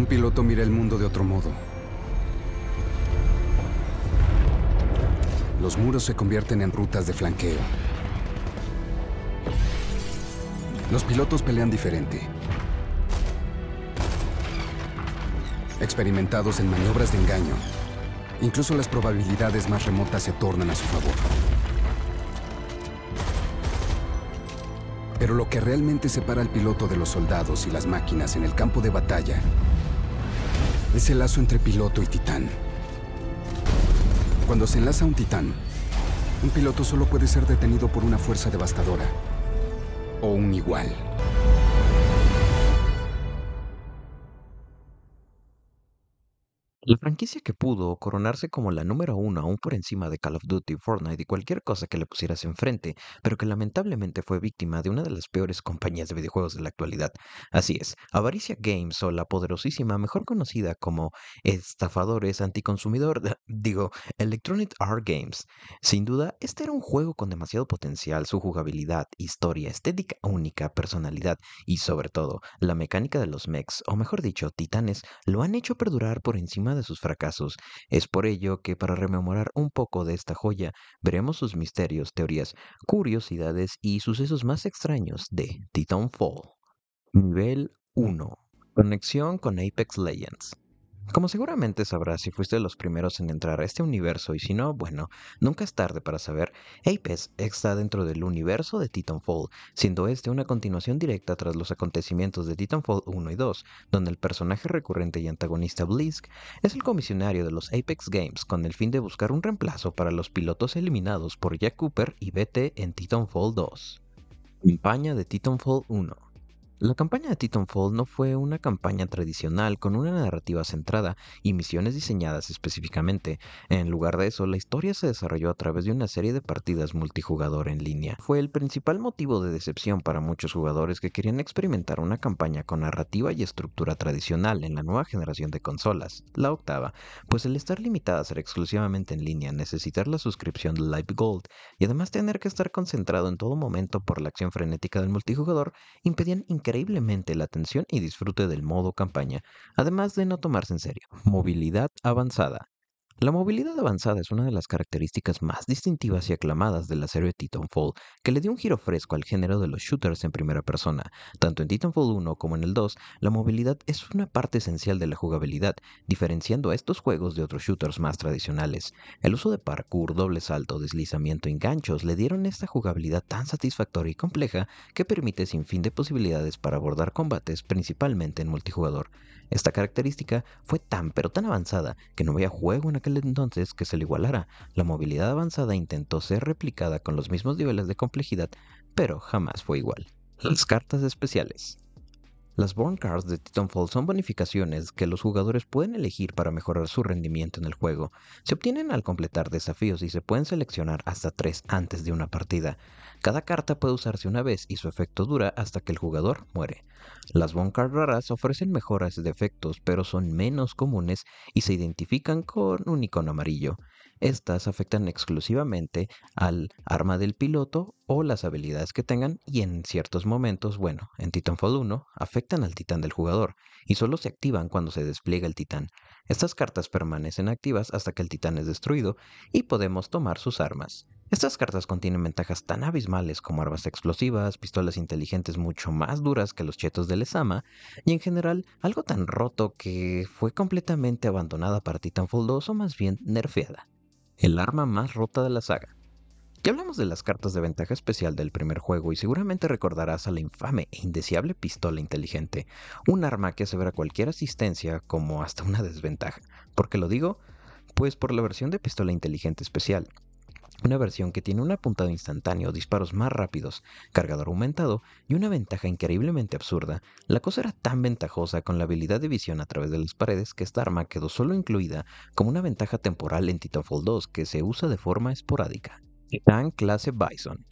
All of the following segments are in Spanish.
Un piloto mira el mundo de otro modo. Los muros se convierten en rutas de flanqueo. Los pilotos pelean diferente. Experimentados en maniobras de engaño, incluso las probabilidades más remotas se tornan a su favor. Pero lo que realmente separa al piloto de los soldados y las máquinas en el campo de batalla es el lazo entre piloto y titán. Cuando se enlaza un titán, un piloto solo puede ser detenido por una fuerza devastadora o un igual. La franquicia que pudo coronarse como la número uno aún por encima de Call of Duty, Fortnite y cualquier cosa que le pusieras enfrente, pero que lamentablemente fue víctima de una de las peores compañías de videojuegos de la actualidad. Así es, Avaricia Games o la poderosísima, mejor conocida como estafadores anticonsumidor, digo, Electronic Art Games. Sin duda, este era un juego con demasiado potencial, su jugabilidad, historia, estética única, personalidad y sobre todo, la mecánica de los mechs, o mejor dicho, titanes, lo han hecho perdurar por encima de sus fracasos. Es por ello que para rememorar un poco de esta joya, veremos sus misterios, teorías, curiosidades y sucesos más extraños de Titanfall. Nivel 1. Conexión con Apex Legends. Como seguramente sabrás si fuiste de los primeros en entrar a este universo y si no, bueno, nunca es tarde para saber, Apex está dentro del universo de Titanfall, siendo este una continuación directa tras los acontecimientos de Titanfall 1 y 2, donde el personaje recurrente y antagonista Blisk es el comisionario de los Apex Games con el fin de buscar un reemplazo para los pilotos eliminados por Jack Cooper y BT en Titanfall 2. Campaña de Titanfall 1 la campaña de Titanfall no fue una campaña tradicional con una narrativa centrada y misiones diseñadas específicamente. En lugar de eso, la historia se desarrolló a través de una serie de partidas multijugador en línea. Fue el principal motivo de decepción para muchos jugadores que querían experimentar una campaña con narrativa y estructura tradicional en la nueva generación de consolas, la octava, pues el estar limitada a ser exclusivamente en línea, necesitar la suscripción de Live Gold y además tener que estar concentrado en todo momento por la acción frenética del multijugador impedían increíblemente la atención y disfrute del modo campaña, además de no tomarse en serio. Movilidad avanzada. La movilidad avanzada es una de las características más distintivas y aclamadas de la serie Titanfall, que le dio un giro fresco al género de los shooters en primera persona. Tanto en Titanfall 1 como en el 2, la movilidad es una parte esencial de la jugabilidad, diferenciando a estos juegos de otros shooters más tradicionales. El uso de parkour, doble salto, deslizamiento y ganchos le dieron esta jugabilidad tan satisfactoria y compleja que permite sin fin de posibilidades para abordar combates principalmente en multijugador. Esta característica fue tan pero tan avanzada que no había juego en aquel entonces que se le igualara. La movilidad avanzada intentó ser replicada con los mismos niveles de complejidad, pero jamás fue igual. Las cartas especiales. Las Born Cards de Titanfall son bonificaciones que los jugadores pueden elegir para mejorar su rendimiento en el juego. Se obtienen al completar desafíos y se pueden seleccionar hasta tres antes de una partida. Cada carta puede usarse una vez y su efecto dura hasta que el jugador muere. Las Born Cards raras ofrecen mejoras de efectos, pero son menos comunes y se identifican con un icono amarillo. Estas afectan exclusivamente al arma del piloto o las habilidades que tengan y en ciertos momentos, bueno, en Titanfall 1 afectan al titán del jugador y solo se activan cuando se despliega el titán. Estas cartas permanecen activas hasta que el titán es destruido y podemos tomar sus armas. Estas cartas contienen ventajas tan abismales como armas explosivas, pistolas inteligentes mucho más duras que los chetos de Lesama, y en general algo tan roto que fue completamente abandonada para Titanfall 2 o más bien nerfeada. El arma más rota de la saga. Ya hablamos de las cartas de ventaja especial del primer juego y seguramente recordarás a la infame e indeseable pistola inteligente, un arma que asevera cualquier asistencia como hasta una desventaja. ¿Por qué lo digo? Pues por la versión de pistola inteligente especial. Una versión que tiene un apuntado instantáneo, disparos más rápidos, cargador aumentado y una ventaja increíblemente absurda. La cosa era tan ventajosa con la habilidad de visión a través de las paredes que esta arma quedó solo incluida como una ventaja temporal en Titanfall 2 que se usa de forma esporádica. Titan clase Bison.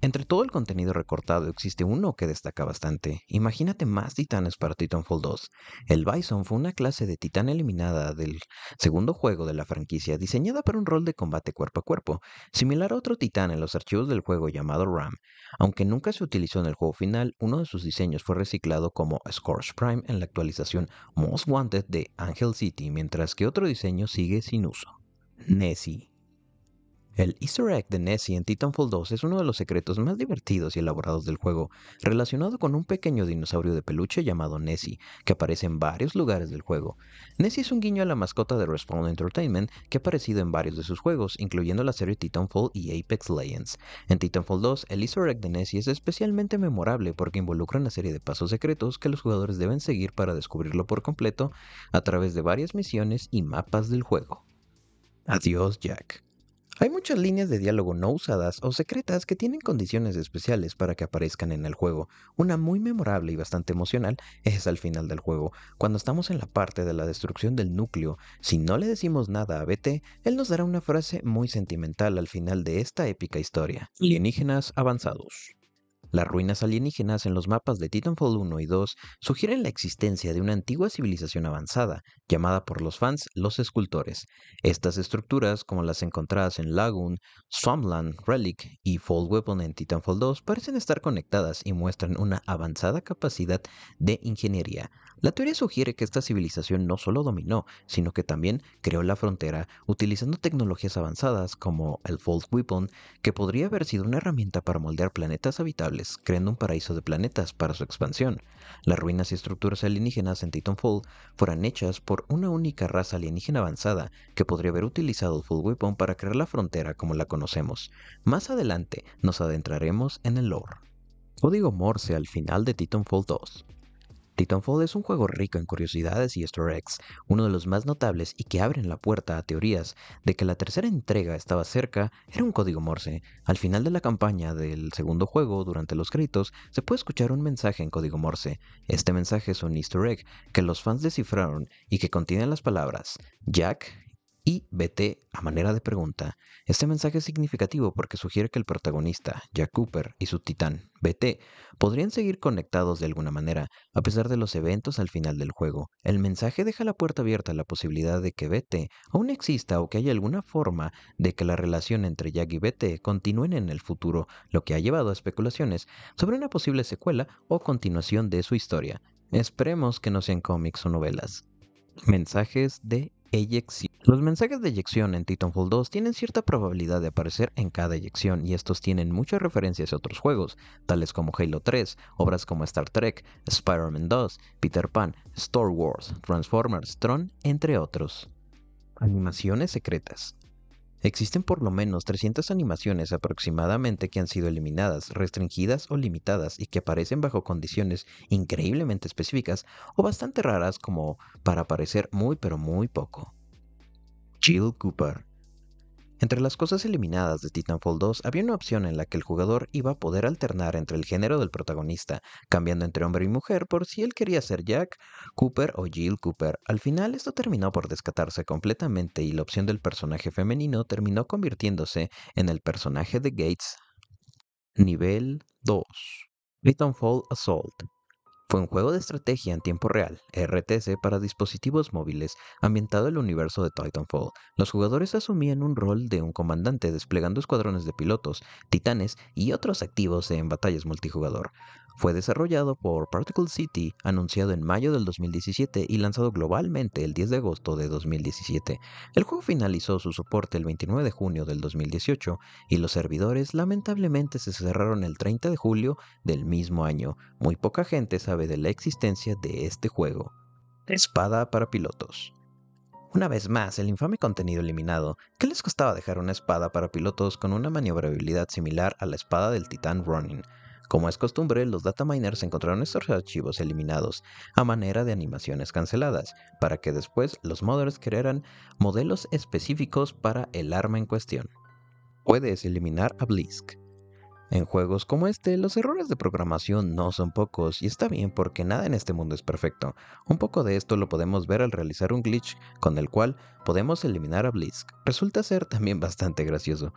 Entre todo el contenido recortado existe uno que destaca bastante. Imagínate más titanes para Titanfall 2. El Bison fue una clase de titán eliminada del segundo juego de la franquicia diseñada para un rol de combate cuerpo a cuerpo, similar a otro titán en los archivos del juego llamado RAM. Aunque nunca se utilizó en el juego final, uno de sus diseños fue reciclado como Scorch Prime en la actualización Most Wanted de Angel City, mientras que otro diseño sigue sin uso. Nessie. El easter egg de Nessie en Titanfall 2 es uno de los secretos más divertidos y elaborados del juego, relacionado con un pequeño dinosaurio de peluche llamado Nessie, que aparece en varios lugares del juego. Nessie es un guiño a la mascota de Respawn Entertainment que ha aparecido en varios de sus juegos, incluyendo la serie Titanfall y Apex Legends. En Titanfall 2, el easter egg de Nessie es especialmente memorable porque involucra una serie de pasos secretos que los jugadores deben seguir para descubrirlo por completo a través de varias misiones y mapas del juego. Adiós Jack. Hay muchas líneas de diálogo no usadas o secretas que tienen condiciones especiales para que aparezcan en el juego. Una muy memorable y bastante emocional es al final del juego, cuando estamos en la parte de la destrucción del núcleo. Si no le decimos nada a BT, él nos dará una frase muy sentimental al final de esta épica historia. Alienígenas avanzados. Las ruinas alienígenas en los mapas de Titanfall 1 y 2 sugieren la existencia de una antigua civilización avanzada, llamada por los fans los escultores. Estas estructuras, como las encontradas en Lagoon, Swamland, Relic y Fall Weapon en Titanfall 2, parecen estar conectadas y muestran una avanzada capacidad de ingeniería. La teoría sugiere que esta civilización no solo dominó, sino que también creó la frontera utilizando tecnologías avanzadas como el Fold Weapon, que podría haber sido una herramienta para moldear planetas habitables, creando un paraíso de planetas para su expansión. Las ruinas y estructuras alienígenas en Titanfall fueron hechas por una única raza alienígena avanzada que podría haber utilizado el Fold Weapon para crear la frontera como la conocemos. Más adelante nos adentraremos en el lore. Código Morse al final de Titanfall 2. Titanfall es un juego rico en curiosidades y easter eggs, uno de los más notables y que abren la puerta a teorías de que la tercera entrega estaba cerca era un código Morse. Al final de la campaña del segundo juego, durante los gritos, se puede escuchar un mensaje en código Morse. Este mensaje es un easter egg que los fans descifraron y que contiene las palabras Jack y BT a manera de pregunta. Este mensaje es significativo porque sugiere que el protagonista, Jack Cooper, y su titán, BT, podrían seguir conectados de alguna manera, a pesar de los eventos al final del juego. El mensaje deja la puerta abierta a la posibilidad de que BT aún exista o que haya alguna forma de que la relación entre Jack y BT continúen en el futuro, lo que ha llevado a especulaciones sobre una posible secuela o continuación de su historia. Esperemos que no sean cómics o novelas. Mensajes de eyección. Los mensajes de eyección en Titanfall 2 tienen cierta probabilidad de aparecer en cada eyección y estos tienen muchas referencias a otros juegos, tales como Halo 3, obras como Star Trek, Spider-Man 2, Peter Pan, Star Wars, Transformers, Tron, entre otros. Animaciones secretas. Existen por lo menos 300 animaciones aproximadamente que han sido eliminadas, restringidas o limitadas y que aparecen bajo condiciones increíblemente específicas o bastante raras como para aparecer muy pero muy poco. Jill Cooper. Entre las cosas eliminadas de Titanfall 2 había una opción en la que el jugador iba a poder alternar entre el género del protagonista, cambiando entre hombre y mujer por si él quería ser Jack, Cooper o Jill Cooper. Al final esto terminó por descatarse completamente y la opción del personaje femenino terminó convirtiéndose en el personaje de Gates. Nivel 2. Titanfall Assault. Fue un juego de estrategia en tiempo real, RTC, para dispositivos móviles, ambientado en el universo de Titanfall. Los jugadores asumían un rol de un comandante desplegando escuadrones de pilotos, titanes y otros activos en batallas multijugador. Fue desarrollado por Particle City, anunciado en mayo del 2017 y lanzado globalmente el 10 de agosto de 2017. El juego finalizó su soporte el 29 de junio del 2018 y los servidores lamentablemente se cerraron el 30 de julio del mismo año. Muy poca gente se de la existencia de este juego, Espada para pilotos. Una vez más, el infame contenido eliminado, ¿qué les costaba dejar una espada para pilotos con una maniobrabilidad similar a la espada del titán running Como es costumbre, los dataminers encontraron estos archivos eliminados a manera de animaciones canceladas, para que después los modders crearan modelos específicos para el arma en cuestión. Puedes eliminar a Blisk, en juegos como este, los errores de programación no son pocos y está bien porque nada en este mundo es perfecto. Un poco de esto lo podemos ver al realizar un glitch con el cual podemos eliminar a Blisk. Resulta ser también bastante gracioso.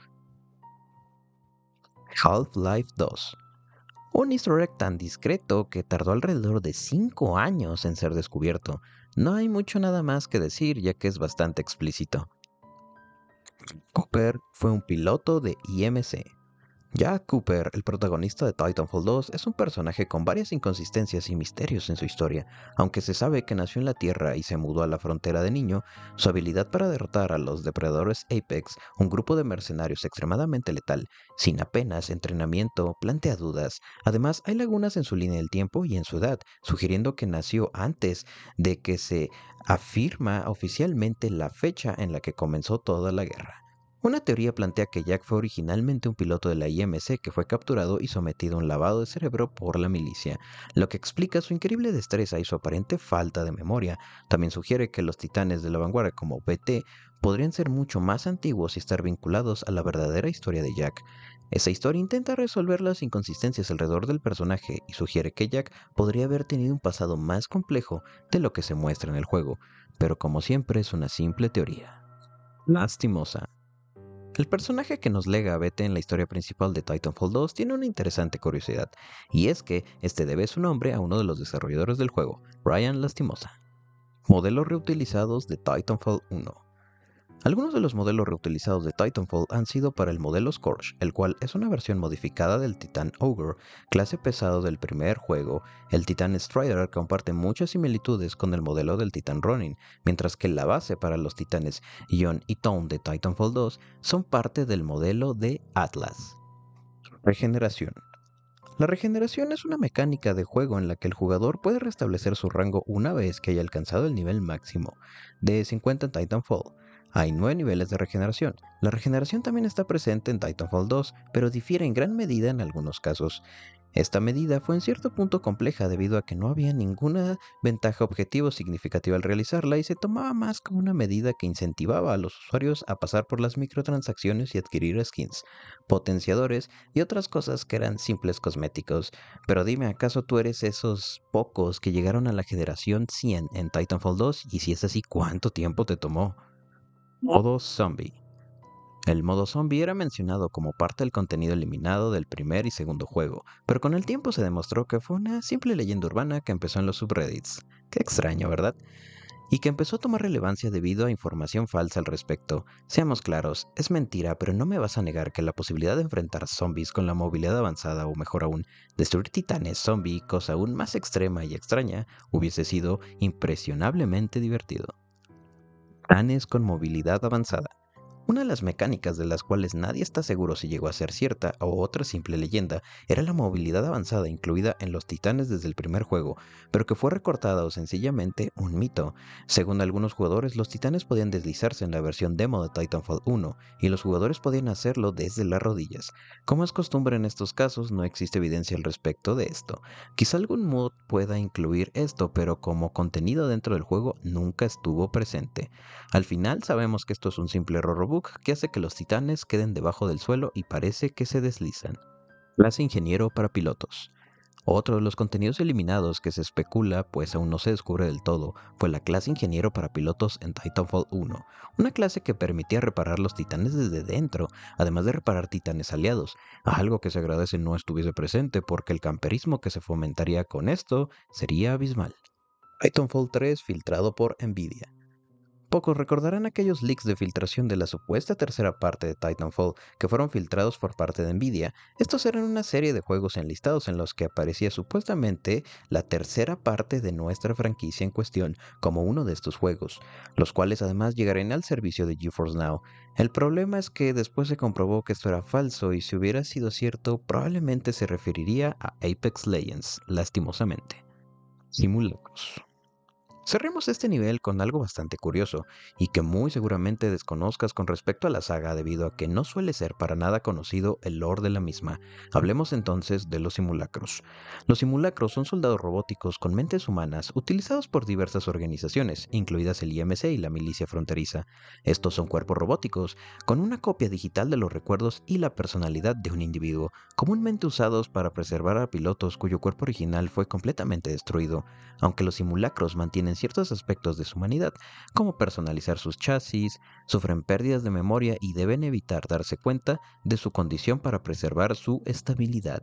Half-Life 2 un easter egg tan discreto que tardó alrededor de 5 años en ser descubierto. No hay mucho nada más que decir ya que es bastante explícito. Cooper fue un piloto de IMC, Jack Cooper, el protagonista de Titanfall 2, es un personaje con varias inconsistencias y misterios en su historia. Aunque se sabe que nació en la Tierra y se mudó a la frontera de niño, su habilidad para derrotar a los depredadores Apex, un grupo de mercenarios extremadamente letal, sin apenas entrenamiento, plantea dudas. Además, hay lagunas en su línea del tiempo y en su edad, sugiriendo que nació antes de que se afirma oficialmente la fecha en la que comenzó toda la guerra. Una teoría plantea que Jack fue originalmente un piloto de la IMC que fue capturado y sometido a un lavado de cerebro por la milicia, lo que explica su increíble destreza y su aparente falta de memoria. También sugiere que los titanes de la vanguardia como BT podrían ser mucho más antiguos y estar vinculados a la verdadera historia de Jack. Esa historia intenta resolver las inconsistencias alrededor del personaje y sugiere que Jack podría haber tenido un pasado más complejo de lo que se muestra en el juego, pero como siempre es una simple teoría. Lastimosa. El personaje que nos lega a Bete en la historia principal de Titanfall 2 tiene una interesante curiosidad, y es que este debe su nombre a uno de los desarrolladores del juego, Ryan Lastimosa. Modelos reutilizados de Titanfall 1. Algunos de los modelos reutilizados de Titanfall han sido para el modelo Scorch, el cual es una versión modificada del Titan Ogre, clase pesado del primer juego. El Titan Strider comparte muchas similitudes con el modelo del Titan Ronin, mientras que la base para los Titanes Ion y Tone de Titanfall 2 son parte del modelo de Atlas. Regeneración. La regeneración es una mecánica de juego en la que el jugador puede restablecer su rango una vez que haya alcanzado el nivel máximo de 50 en Titanfall. Hay nueve niveles de regeneración. La regeneración también está presente en Titanfall 2, pero difiere en gran medida en algunos casos. Esta medida fue en cierto punto compleja debido a que no había ninguna ventaja objetivo significativa al realizarla y se tomaba más como una medida que incentivaba a los usuarios a pasar por las microtransacciones y adquirir skins, potenciadores y otras cosas que eran simples cosméticos. Pero dime, ¿acaso tú eres esos pocos que llegaron a la generación 100 en Titanfall 2? Y si es así, ¿cuánto tiempo te tomó? Modo zombie. El modo zombie era mencionado como parte del contenido eliminado del primer y segundo juego, pero con el tiempo se demostró que fue una simple leyenda urbana que empezó en los subreddits. Qué extraño, ¿verdad? Y que empezó a tomar relevancia debido a información falsa al respecto. Seamos claros, es mentira, pero no me vas a negar que la posibilidad de enfrentar zombies con la movilidad avanzada o mejor aún, destruir titanes zombie, cosa aún más extrema y extraña, hubiese sido impresionablemente divertido planes con movilidad avanzada. Una de las mecánicas de las cuales nadie está seguro si llegó a ser cierta o otra simple leyenda era la movilidad avanzada incluida en los titanes desde el primer juego, pero que fue recortada o sencillamente un mito. Según algunos jugadores, los titanes podían deslizarse en la versión demo de Titanfall 1 y los jugadores podían hacerlo desde las rodillas. Como es costumbre en estos casos, no existe evidencia al respecto de esto. Quizá algún mod pueda incluir esto, pero como contenido dentro del juego nunca estuvo presente. Al final sabemos que esto es un simple error robot que hace que los titanes queden debajo del suelo y parece que se deslizan. Clase Ingeniero para pilotos. Otro de los contenidos eliminados que se especula, pues aún no se descubre del todo, fue la clase Ingeniero para pilotos en Titanfall 1, una clase que permitía reparar los titanes desde dentro, además de reparar titanes aliados, algo que se agradece no estuviese presente porque el camperismo que se fomentaría con esto sería abismal. Titanfall 3 filtrado por Nvidia. Pocos recordarán aquellos leaks de filtración de la supuesta tercera parte de Titanfall que fueron filtrados por parte de Nvidia. Estos eran una serie de juegos enlistados en los que aparecía supuestamente la tercera parte de nuestra franquicia en cuestión como uno de estos juegos, los cuales además llegarían al servicio de GeForce Now. El problema es que después se comprobó que esto era falso y si hubiera sido cierto probablemente se referiría a Apex Legends, lastimosamente. Simulacros. Cerremos este nivel con algo bastante curioso y que muy seguramente desconozcas con respecto a la saga debido a que no suele ser para nada conocido el lore de la misma. Hablemos entonces de los simulacros. Los simulacros son soldados robóticos con mentes humanas utilizados por diversas organizaciones, incluidas el IMC y la milicia fronteriza. Estos son cuerpos robóticos con una copia digital de los recuerdos y la personalidad de un individuo, comúnmente usados para preservar a pilotos cuyo cuerpo original fue completamente destruido. Aunque los simulacros mantienen ciertos aspectos de su humanidad, como personalizar sus chasis, sufren pérdidas de memoria y deben evitar darse cuenta de su condición para preservar su estabilidad.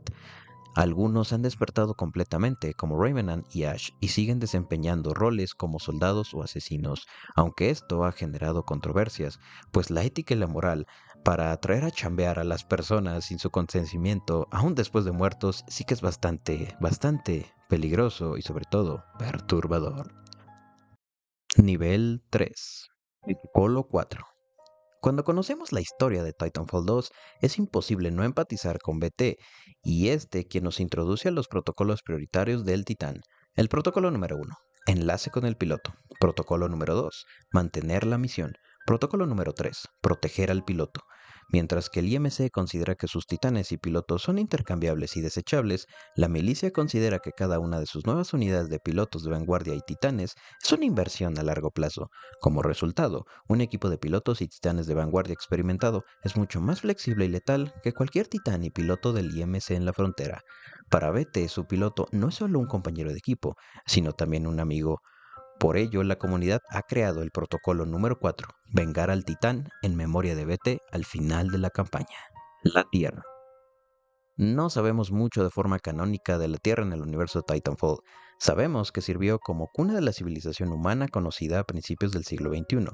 Algunos han despertado completamente, como Raymanan y Ash, y siguen desempeñando roles como soldados o asesinos, aunque esto ha generado controversias, pues la ética y la moral para atraer a chambear a las personas sin su consentimiento, aún después de muertos, sí que es bastante, bastante peligroso y sobre todo perturbador. Nivel 3. Protocolo 4. Cuando conocemos la historia de Titanfall 2, es imposible no empatizar con BT, y este quien nos introduce a los protocolos prioritarios del Titán. El protocolo número 1, enlace con el piloto. Protocolo número 2, mantener la misión. Protocolo número 3, proteger al piloto. Mientras que el IMC considera que sus titanes y pilotos son intercambiables y desechables, la milicia considera que cada una de sus nuevas unidades de pilotos de vanguardia y titanes es una inversión a largo plazo. Como resultado, un equipo de pilotos y titanes de vanguardia experimentado es mucho más flexible y letal que cualquier titán y piloto del IMC en la frontera. Para Bete, su piloto no es solo un compañero de equipo, sino también un amigo, por ello, la comunidad ha creado el protocolo número 4, Vengar al Titán, en memoria de BT al final de la campaña. La Tierra. No sabemos mucho de forma canónica de la Tierra en el universo Titanfall, Sabemos que sirvió como cuna de la civilización humana conocida a principios del siglo XXI.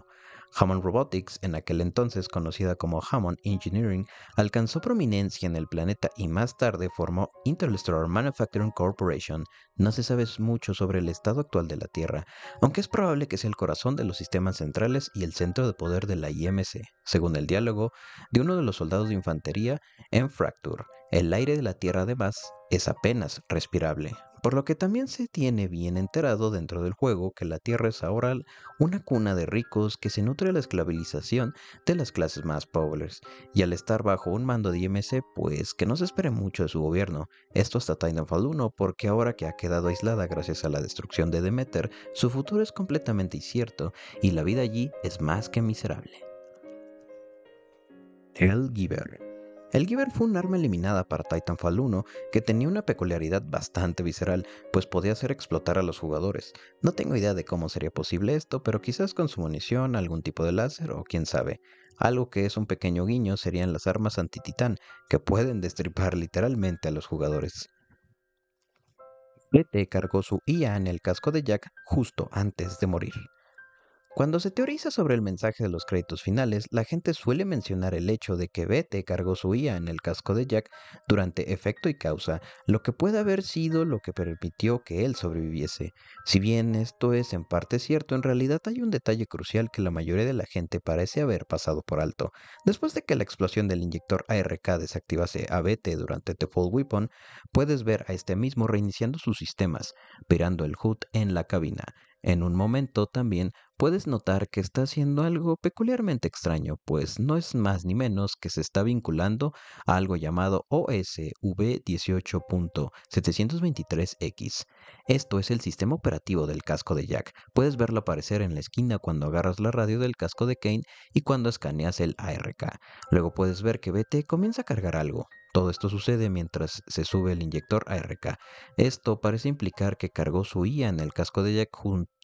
Hammond Robotics, en aquel entonces conocida como Hammond Engineering, alcanzó prominencia en el planeta y más tarde formó Interstellar Manufacturing Corporation. No se sabe mucho sobre el estado actual de la Tierra, aunque es probable que sea el corazón de los sistemas centrales y el centro de poder de la IMC, según el diálogo de uno de los soldados de infantería en Fracture. El aire de la Tierra además es apenas respirable por lo que también se tiene bien enterado dentro del juego que la Tierra es ahora una cuna de ricos que se nutre de la esclavilización de las clases más pobres, y al estar bajo un mando de IMC, pues que no se espere mucho de su gobierno, esto hasta Titanfall 1 porque ahora que ha quedado aislada gracias a la destrucción de Demeter, su futuro es completamente incierto y la vida allí es más que miserable. El Giver el Giver fue un arma eliminada para Titanfall 1 que tenía una peculiaridad bastante visceral, pues podía hacer explotar a los jugadores. No tengo idea de cómo sería posible esto, pero quizás con su munición, algún tipo de láser o quién sabe. Algo que es un pequeño guiño serían las armas anti-titán, que pueden destripar literalmente a los jugadores. Pete cargó su IA en el casco de Jack justo antes de morir. Cuando se teoriza sobre el mensaje de los créditos finales, la gente suele mencionar el hecho de que Bete cargó su IA en el casco de Jack durante efecto y causa, lo que puede haber sido lo que permitió que él sobreviviese. Si bien esto es en parte cierto, en realidad hay un detalle crucial que la mayoría de la gente parece haber pasado por alto. Después de que la explosión del inyector ARK desactivase a Bete durante The Fall Weapon, puedes ver a este mismo reiniciando sus sistemas, virando el HUD en la cabina. En un momento también puedes notar que está haciendo algo peculiarmente extraño, pues no es más ni menos que se está vinculando a algo llamado OSV18.723X. Esto es el sistema operativo del casco de Jack. Puedes verlo aparecer en la esquina cuando agarras la radio del casco de Kane y cuando escaneas el ARK. Luego puedes ver que BT comienza a cargar algo. Todo esto sucede mientras se sube el inyector ARK. Esto parece implicar que cargó su IA en el casco de Jack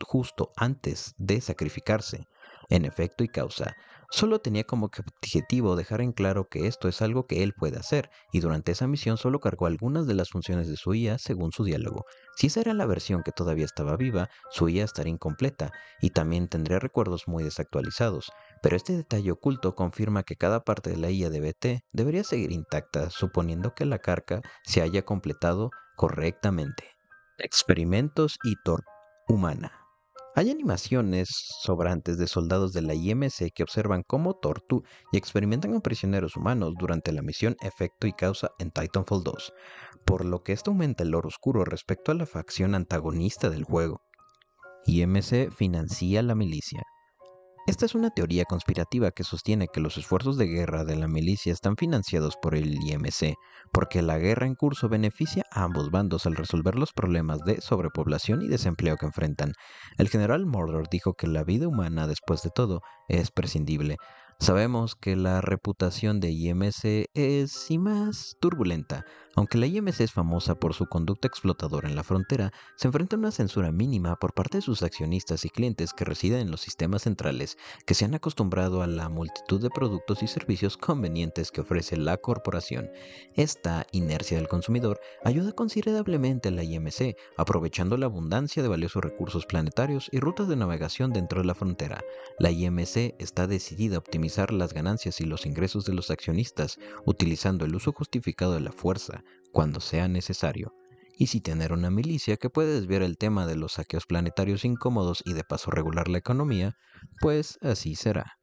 justo antes de sacrificarse. En efecto y causa, solo tenía como objetivo dejar en claro que esto es algo que él puede hacer, y durante esa misión solo cargó algunas de las funciones de su IA según su diálogo. Si esa era la versión que todavía estaba viva, su IA estaría incompleta, y también tendría recuerdos muy desactualizados pero este detalle oculto confirma que cada parte de la IA de BT debería seguir intacta, suponiendo que la carga se haya completado correctamente. Experimentos y Tor humana. Hay animaciones sobrantes de soldados de la IMC que observan cómo Tortu y experimentan con prisioneros humanos durante la misión Efecto y Causa en Titanfall 2, por lo que esto aumenta el oro oscuro respecto a la facción antagonista del juego. IMC financia la milicia, esta es una teoría conspirativa que sostiene que los esfuerzos de guerra de la milicia están financiados por el IMC, porque la guerra en curso beneficia a ambos bandos al resolver los problemas de sobrepoblación y desempleo que enfrentan. El general Mordor dijo que la vida humana, después de todo, es prescindible, Sabemos que la reputación de IMC es, si más, turbulenta. Aunque la IMC es famosa por su conducta explotadora en la frontera, se enfrenta a una censura mínima por parte de sus accionistas y clientes que residen en los sistemas centrales, que se han acostumbrado a la multitud de productos y servicios convenientes que ofrece la corporación. Esta inercia del consumidor ayuda considerablemente a la IMC, aprovechando la abundancia de valiosos recursos planetarios y rutas de navegación dentro de la frontera. La IMC está decidida a optimizar las ganancias y los ingresos de los accionistas utilizando el uso justificado de la fuerza cuando sea necesario, y si tener una milicia que puede desviar el tema de los saqueos planetarios incómodos y de paso regular la economía, pues así será.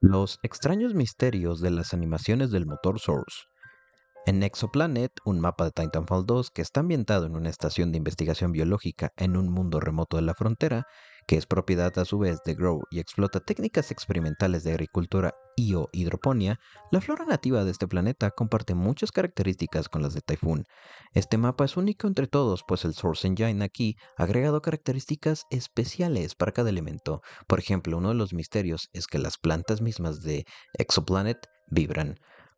Los extraños misterios de las animaciones del motor Source. En Exoplanet, un mapa de Titanfall 2 que está ambientado en una estación de investigación biológica en un mundo remoto de la frontera, que es propiedad a su vez de Grow y explota técnicas experimentales de agricultura y o hidroponía, la flora nativa de este planeta comparte muchas características con las de Typhoon. Este mapa es único entre todos, pues el Source Engine aquí ha agregado características especiales para cada elemento. Por ejemplo, uno de los misterios es que las plantas mismas de Exoplanet vibran.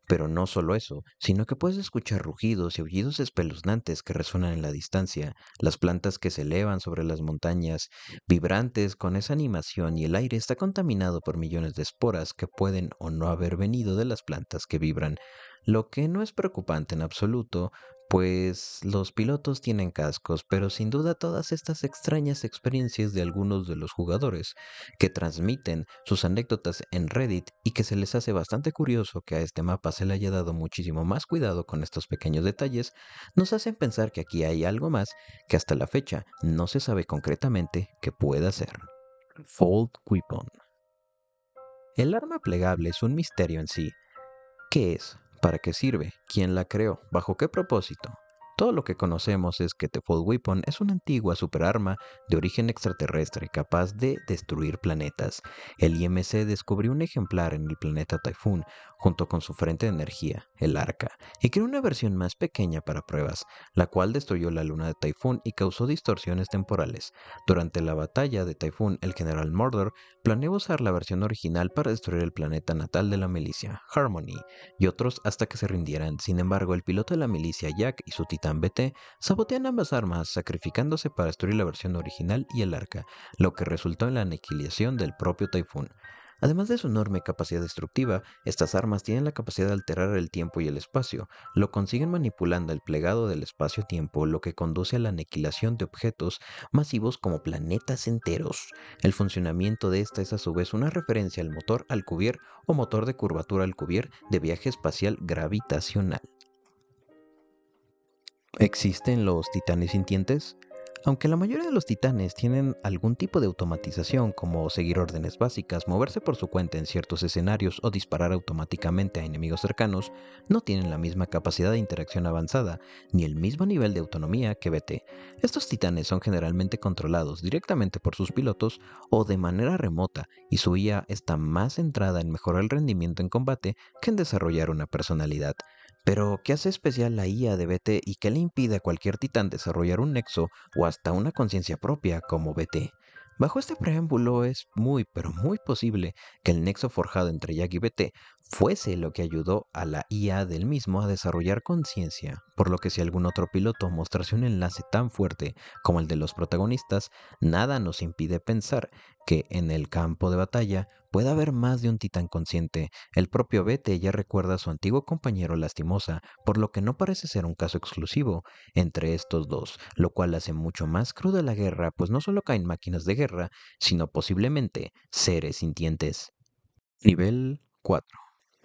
Pero no solo eso, sino que puedes escuchar rugidos y aullidos espeluznantes que resuenan en la distancia, las plantas que se elevan sobre las montañas, vibrantes con esa animación y el aire está contaminado por millones de esporas que pueden o no haber venido de las plantas que vibran lo que no es preocupante en absoluto, pues los pilotos tienen cascos, pero sin duda todas estas extrañas experiencias de algunos de los jugadores que transmiten sus anécdotas en Reddit y que se les hace bastante curioso que a este mapa se le haya dado muchísimo más cuidado con estos pequeños detalles, nos hacen pensar que aquí hay algo más que hasta la fecha no se sabe concretamente que pueda ser. Fold Weapon. El arma plegable es un misterio en sí. ¿Qué es? ¿Para qué sirve? ¿Quién la creó? ¿Bajo qué propósito? Todo lo que conocemos es que The Fall Weapon es una antigua superarma de origen extraterrestre capaz de destruir planetas. El IMC descubrió un ejemplar en el planeta Typhoon junto con su frente de energía, el Arca, y creó una versión más pequeña para pruebas, la cual destruyó la luna de Typhoon y causó distorsiones temporales. Durante la batalla de Typhoon, el general Mordor planeó usar la versión original para destruir el planeta natal de la milicia, Harmony, y otros hasta que se rindieran. Sin embargo, el piloto de la milicia Jack y su titán Ambete, sabotean ambas armas, sacrificándose para destruir la versión original y el arca, lo que resultó en la aniquilación del propio Typhoon. Además de su enorme capacidad destructiva, estas armas tienen la capacidad de alterar el tiempo y el espacio. Lo consiguen manipulando el plegado del espacio-tiempo, lo que conduce a la aniquilación de objetos masivos como planetas enteros. El funcionamiento de esta es a su vez una referencia al motor Alcubierre o motor de curvatura Alcubierre de viaje espacial gravitacional. ¿Existen los titanes sintientes? Aunque la mayoría de los titanes tienen algún tipo de automatización como seguir órdenes básicas, moverse por su cuenta en ciertos escenarios o disparar automáticamente a enemigos cercanos, no tienen la misma capacidad de interacción avanzada ni el mismo nivel de autonomía que BT. Estos titanes son generalmente controlados directamente por sus pilotos o de manera remota y su IA está más centrada en mejorar el rendimiento en combate que en desarrollar una personalidad. Pero, ¿qué hace especial la IA de BT y qué le impide a cualquier titán desarrollar un nexo o hasta una conciencia propia como BT? Bajo este preámbulo es muy pero muy posible que el nexo forjado entre Jack y BT fuese lo que ayudó a la IA del mismo a desarrollar conciencia, por lo que si algún otro piloto mostrase un enlace tan fuerte como el de los protagonistas, nada nos impide pensar que en el campo de batalla Puede haber más de un titán consciente. El propio Bete ya recuerda a su antiguo compañero Lastimosa, por lo que no parece ser un caso exclusivo entre estos dos, lo cual hace mucho más cruda la guerra, pues no solo caen máquinas de guerra, sino posiblemente seres sintientes. Nivel 4.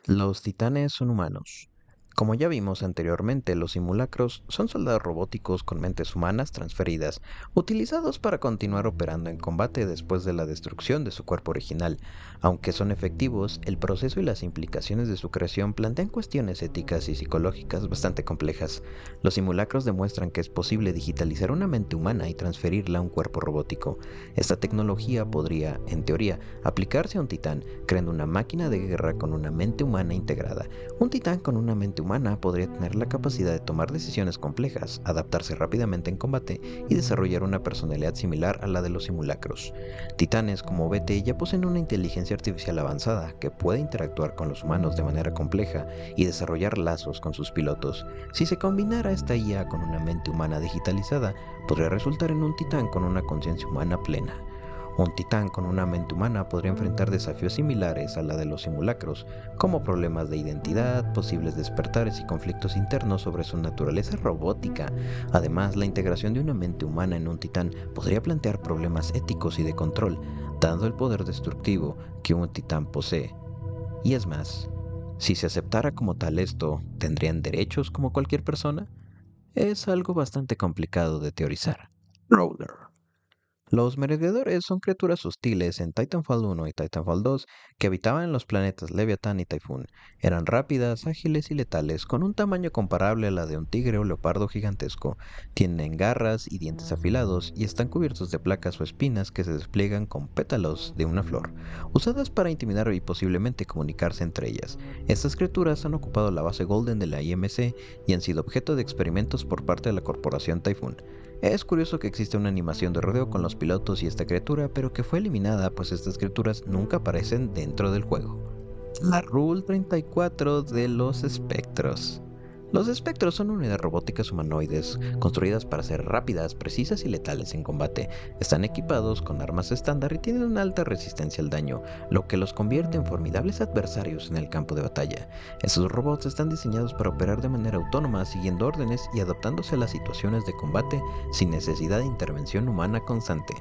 Los titanes son humanos. Como ya vimos anteriormente, los simulacros son soldados robóticos con mentes humanas transferidas, utilizados para continuar operando en combate después de la destrucción de su cuerpo original. Aunque son efectivos, el proceso y las implicaciones de su creación plantean cuestiones éticas y psicológicas bastante complejas. Los simulacros demuestran que es posible digitalizar una mente humana y transferirla a un cuerpo robótico. Esta tecnología podría, en teoría, aplicarse a un titán, creando una máquina de guerra con una mente humana integrada, un titán con una mente humana podría tener la capacidad de tomar decisiones complejas, adaptarse rápidamente en combate y desarrollar una personalidad similar a la de los simulacros. Titanes como BT ya poseen una inteligencia artificial avanzada que puede interactuar con los humanos de manera compleja y desarrollar lazos con sus pilotos. Si se combinara esta IA con una mente humana digitalizada, podría resultar en un titán con una conciencia humana plena un titán con una mente humana podría enfrentar desafíos similares a la de los simulacros, como problemas de identidad, posibles despertares y conflictos internos sobre su naturaleza robótica. Además, la integración de una mente humana en un titán podría plantear problemas éticos y de control, dando el poder destructivo que un titán posee. Y es más, si se aceptara como tal esto, ¿tendrían derechos como cualquier persona? Es algo bastante complicado de teorizar. Roller. Los merodeadores son criaturas hostiles en Titanfall 1 y Titanfall 2 que habitaban en los planetas Leviatán y Typhoon. Eran rápidas, ágiles y letales, con un tamaño comparable a la de un tigre o leopardo gigantesco. Tienen garras y dientes afilados y están cubiertos de placas o espinas que se despliegan con pétalos de una flor, usadas para intimidar y posiblemente comunicarse entre ellas. Estas criaturas han ocupado la base Golden de la IMC y han sido objeto de experimentos por parte de la corporación Typhoon. Es curioso que existe una animación de rodeo con los pilotos y esta criatura, pero que fue eliminada pues estas criaturas nunca aparecen dentro del juego. La Rule 34 de los espectros. Los espectros son unidades robóticas humanoides construidas para ser rápidas, precisas y letales en combate. Están equipados con armas estándar y tienen una alta resistencia al daño, lo que los convierte en formidables adversarios en el campo de batalla. Estos robots están diseñados para operar de manera autónoma, siguiendo órdenes y adaptándose a las situaciones de combate sin necesidad de intervención humana constante.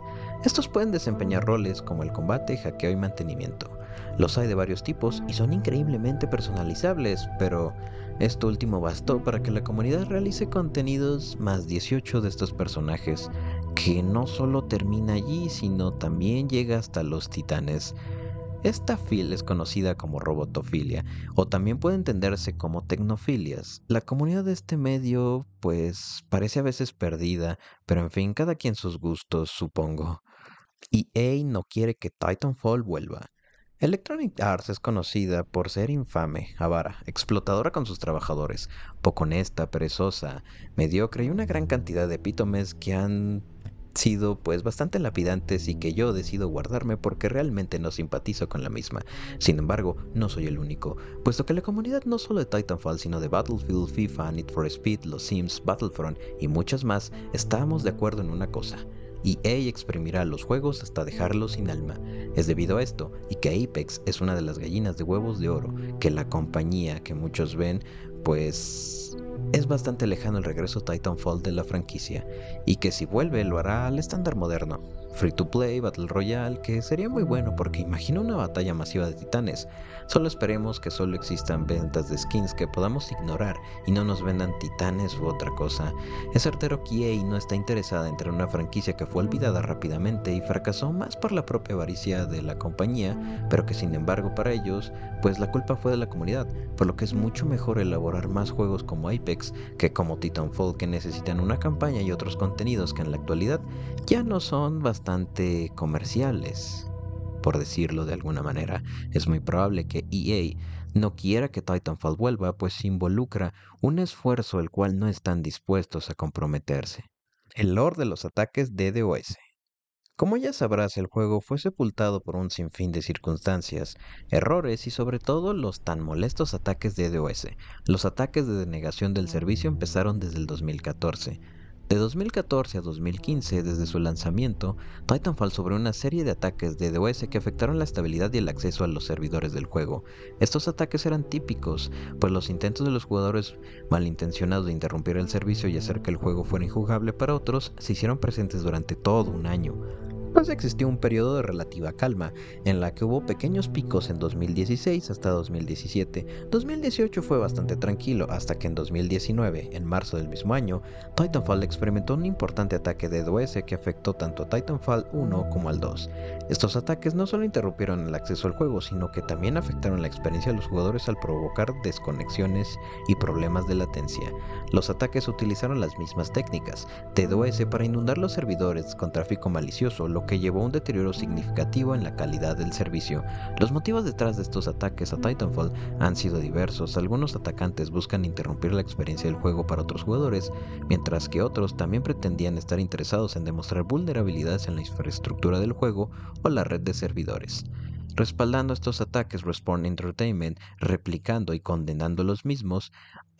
Estos pueden desempeñar roles como el combate, hackeo y mantenimiento. Los hay de varios tipos y son increíblemente personalizables, pero esto último bastó para que la comunidad realice contenidos más 18 de estos personajes, que no solo termina allí, sino también llega hasta los titanes. Esta fil es conocida como robotofilia o también puede entenderse como tecnofilias. La comunidad de este medio pues parece a veces perdida, pero en fin, cada quien sus gustos, supongo. Y EA no quiere que Titanfall vuelva. Electronic Arts es conocida por ser infame, avara, explotadora con sus trabajadores, poco honesta, perezosa, mediocre y una gran cantidad de epítomes que han sido pues bastante lapidantes y que yo decido guardarme porque realmente no simpatizo con la misma. Sin embargo, no soy el único, puesto que la comunidad no solo de Titanfall, sino de Battlefield, FIFA, Need for Speed, Los Sims, Battlefront y muchas más, estábamos de acuerdo en una cosa y EA exprimirá los juegos hasta dejarlos sin alma. Es debido a esto y que Apex es una de las gallinas de huevos de oro que la compañía que muchos ven pues es bastante lejano el regreso Titanfall de la franquicia y que si vuelve lo hará al estándar moderno. Free to Play, Battle Royale, que sería muy bueno porque imagino una batalla masiva de titanes. Solo esperemos que solo existan ventas de skins que podamos ignorar y no nos vendan titanes u otra cosa. Es certero que EA no está interesada en tener una franquicia que fue olvidada rápidamente y fracasó más por la propia avaricia de la compañía, pero que sin embargo para ellos, pues la culpa fue de la comunidad, por lo que es mucho mejor elaborar más juegos como Apex que como Titanfall que necesitan una campaña y otros contenidos que en la actualidad ya no son bastante bastante comerciales, por decirlo de alguna manera. Es muy probable que EA no quiera que Titanfall vuelva, pues involucra un esfuerzo el cual no están dispuestos a comprometerse. El lore de los ataques de DOS. Como ya sabrás, el juego fue sepultado por un sinfín de circunstancias, errores y sobre todo los tan molestos ataques de DOS. Los ataques de denegación del servicio empezaron desde el 2014. De 2014 a 2015, desde su lanzamiento, Titanfall sobre una serie de ataques de DOS que afectaron la estabilidad y el acceso a los servidores del juego. Estos ataques eran típicos, pues los intentos de los jugadores malintencionados de interrumpir el servicio y hacer que el juego fuera injugable para otros se hicieron presentes durante todo un año pues existió un periodo de relativa calma, en la que hubo pequeños picos en 2016 hasta 2017. 2018 fue bastante tranquilo, hasta que en 2019, en marzo del mismo año, Titanfall experimentó un importante ataque de DOS que afectó tanto a Titanfall 1 como al 2. Estos ataques no solo interrumpieron el acceso al juego, sino que también afectaron la experiencia de los jugadores al provocar desconexiones y problemas de latencia. Los ataques utilizaron las mismas técnicas, DDoS para inundar los servidores con tráfico malicioso, lo que que llevó a un deterioro significativo en la calidad del servicio. Los motivos detrás de estos ataques a Titanfall han sido diversos. Algunos atacantes buscan interrumpir la experiencia del juego para otros jugadores, mientras que otros también pretendían estar interesados en demostrar vulnerabilidades en la infraestructura del juego o la red de servidores. Respaldando estos ataques, Respawn Entertainment, replicando y condenando los mismos,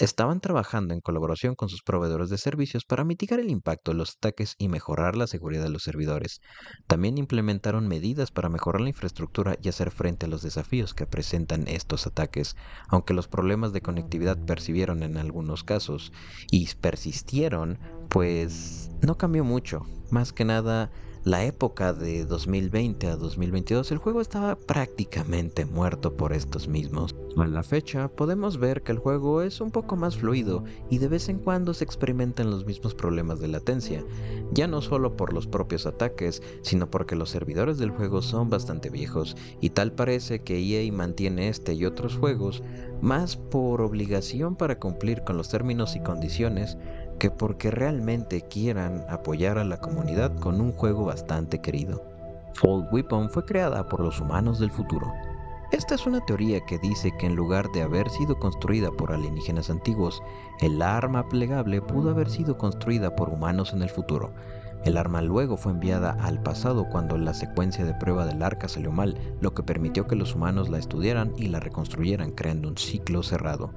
estaban trabajando en colaboración con sus proveedores de servicios para mitigar el impacto de los ataques y mejorar la seguridad de los servidores. También implementaron medidas para mejorar la infraestructura y hacer frente a los desafíos que presentan estos ataques, aunque los problemas de conectividad percibieron en algunos casos y persistieron, pues no cambió mucho. Más que nada, la época de 2020 a 2022 el juego estaba prácticamente muerto por estos mismos. A la fecha podemos ver que el juego es un poco más fluido y de vez en cuando se experimentan los mismos problemas de latencia, ya no solo por los propios ataques, sino porque los servidores del juego son bastante viejos y tal parece que EA mantiene este y otros juegos más por obligación para cumplir con los términos y condiciones que porque realmente quieran apoyar a la comunidad con un juego bastante querido. Old Weapon fue creada por los humanos del futuro. Esta es una teoría que dice que en lugar de haber sido construida por alienígenas antiguos, el arma plegable pudo haber sido construida por humanos en el futuro. El arma luego fue enviada al pasado cuando la secuencia de prueba del arca salió mal, lo que permitió que los humanos la estudiaran y la reconstruyeran creando un ciclo cerrado.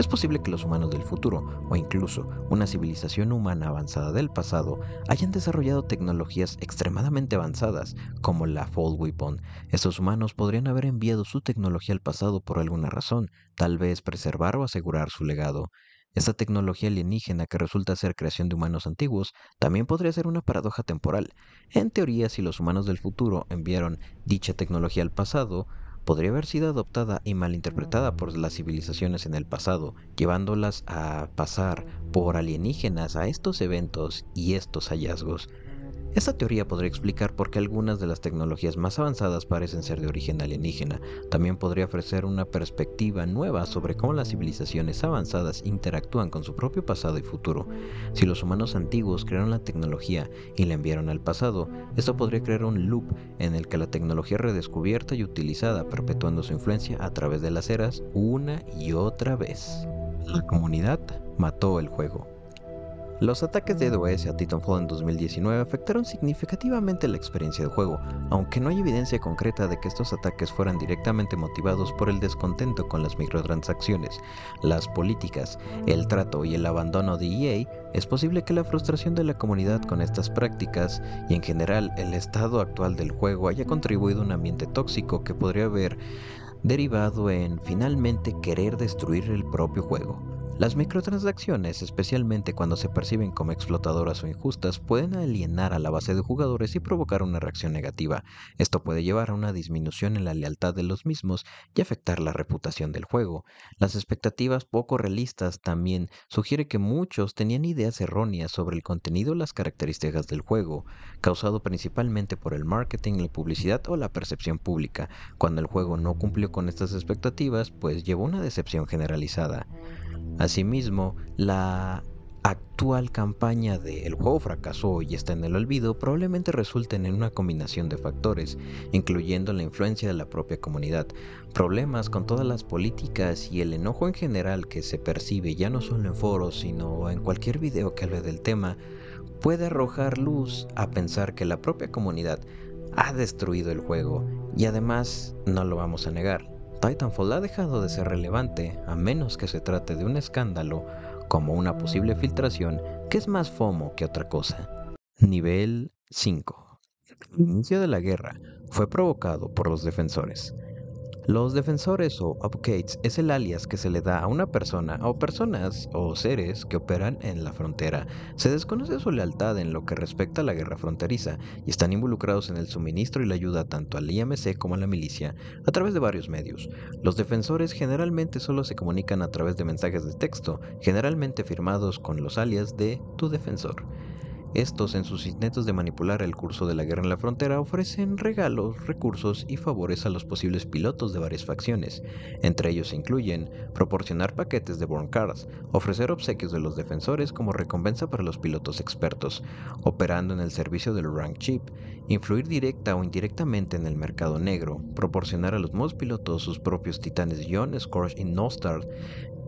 Es posible que los humanos del futuro, o incluso una civilización humana avanzada del pasado, hayan desarrollado tecnologías extremadamente avanzadas, como la Fold Weapon. Estos humanos podrían haber enviado su tecnología al pasado por alguna razón, tal vez preservar o asegurar su legado. Esta tecnología alienígena que resulta ser creación de humanos antiguos también podría ser una paradoja temporal. En teoría, si los humanos del futuro enviaron dicha tecnología al pasado, podría haber sido adoptada y malinterpretada mm. por las civilizaciones en el pasado, llevándolas a pasar por alienígenas a estos eventos y estos hallazgos, esta teoría podría explicar por qué algunas de las tecnologías más avanzadas parecen ser de origen alienígena. También podría ofrecer una perspectiva nueva sobre cómo las civilizaciones avanzadas interactúan con su propio pasado y futuro. Si los humanos antiguos crearon la tecnología y la enviaron al pasado, esto podría crear un loop en el que la tecnología es redescubierta y utilizada, perpetuando su influencia a través de las eras una y otra vez. La comunidad mató el juego. Los ataques de e DOS a Titanfall en 2019 afectaron significativamente la experiencia de juego, aunque no hay evidencia concreta de que estos ataques fueran directamente motivados por el descontento con las microtransacciones, las políticas, el trato y el abandono de EA, es posible que la frustración de la comunidad con estas prácticas y en general el estado actual del juego haya contribuido a un ambiente tóxico que podría haber derivado en finalmente querer destruir el propio juego. Las microtransacciones, especialmente cuando se perciben como explotadoras o injustas, pueden alienar a la base de jugadores y provocar una reacción negativa. Esto puede llevar a una disminución en la lealtad de los mismos y afectar la reputación del juego. Las expectativas poco realistas también sugiere que muchos tenían ideas erróneas sobre el contenido o las características del juego, causado principalmente por el marketing, la publicidad o la percepción pública. Cuando el juego no cumplió con estas expectativas, pues llevó una decepción generalizada. Asimismo, la actual campaña de El juego fracasó y está en el olvido probablemente resulten en una combinación de factores, incluyendo la influencia de la propia comunidad, problemas con todas las políticas y el enojo en general que se percibe ya no solo en foros, sino en cualquier video que hable del tema, puede arrojar luz a pensar que la propia comunidad ha destruido el juego y además no lo vamos a negar, Titanfall ha dejado de ser relevante a menos que se trate de un escándalo como una posible filtración que es más FOMO que otra cosa. Nivel 5. El inicio de la guerra fue provocado por los defensores, los defensores o upgates es el alias que se le da a una persona o personas o seres que operan en la frontera. Se desconoce su lealtad en lo que respecta a la guerra fronteriza y están involucrados en el suministro y la ayuda tanto al IMC como a la milicia a través de varios medios. Los defensores generalmente solo se comunican a través de mensajes de texto, generalmente firmados con los alias de tu defensor. Estos, en sus intentos de manipular el curso de la guerra en la frontera, ofrecen regalos, recursos y favores a los posibles pilotos de varias facciones. Entre ellos se incluyen proporcionar paquetes de Born Cards, ofrecer obsequios de los defensores como recompensa para los pilotos expertos, operando en el servicio del Rank Chip, influir directa o indirectamente en el mercado negro, proporcionar a los mods pilotos sus propios titanes John, Scorch y Star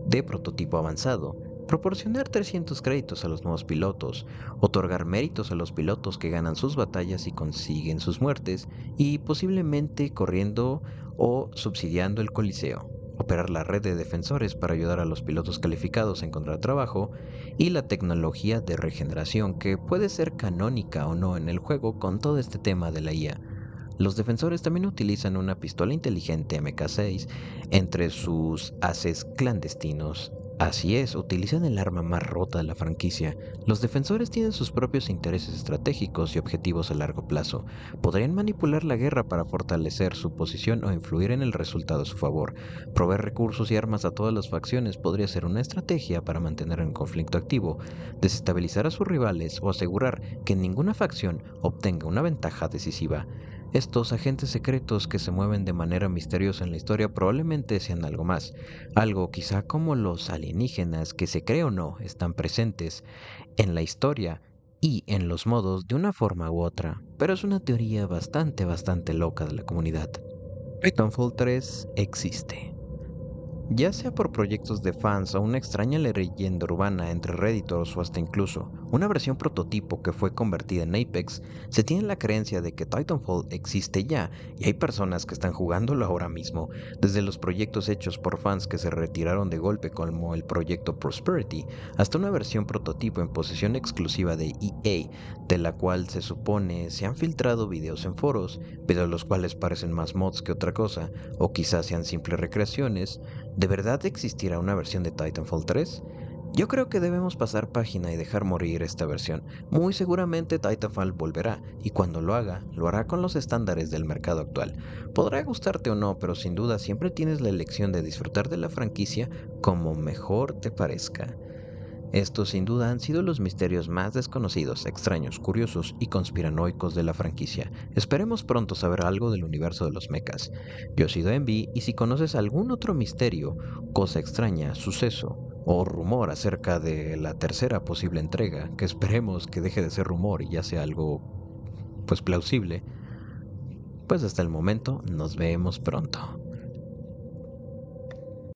de prototipo avanzado, proporcionar 300 créditos a los nuevos pilotos, otorgar méritos a los pilotos que ganan sus batallas y consiguen sus muertes, y posiblemente corriendo o subsidiando el coliseo, operar la red de defensores para ayudar a los pilotos calificados a encontrar trabajo, y la tecnología de regeneración que puede ser canónica o no en el juego con todo este tema de la IA. Los defensores también utilizan una pistola inteligente MK6 entre sus haces clandestinos Así es, utilizan el arma más rota de la franquicia. Los defensores tienen sus propios intereses estratégicos y objetivos a largo plazo. Podrían manipular la guerra para fortalecer su posición o influir en el resultado a su favor. Proveer recursos y armas a todas las facciones podría ser una estrategia para mantener un conflicto activo, desestabilizar a sus rivales o asegurar que ninguna facción obtenga una ventaja decisiva. Estos agentes secretos que se mueven de manera misteriosa en la historia probablemente sean algo más, algo quizá como los alienígenas que se cree o no están presentes en la historia y en los modos de una forma u otra, pero es una teoría bastante, bastante loca de la comunidad. Titanfall 3 existe. Ya sea por proyectos de fans o una extraña leyenda urbana entre Redditors o hasta incluso una versión prototipo que fue convertida en Apex, se tiene la creencia de que Titanfall existe ya y hay personas que están jugándolo ahora mismo, desde los proyectos hechos por fans que se retiraron de golpe como el proyecto Prosperity, hasta una versión prototipo en posesión exclusiva de EA, de la cual se supone se han filtrado videos en foros, pero los cuales parecen más mods que otra cosa, o quizás sean simples recreaciones, ¿De verdad existirá una versión de Titanfall 3? Yo creo que debemos pasar página y dejar morir esta versión. Muy seguramente Titanfall volverá, y cuando lo haga, lo hará con los estándares del mercado actual. Podrá gustarte o no, pero sin duda siempre tienes la elección de disfrutar de la franquicia como mejor te parezca. Estos sin duda han sido los misterios más desconocidos, extraños, curiosos y conspiranoicos de la franquicia. Esperemos pronto saber algo del universo de los mechas. Yo he sido Envy y si conoces algún otro misterio, cosa extraña, suceso o rumor acerca de la tercera posible entrega, que esperemos que deje de ser rumor y ya sea algo pues plausible, pues hasta el momento nos vemos pronto.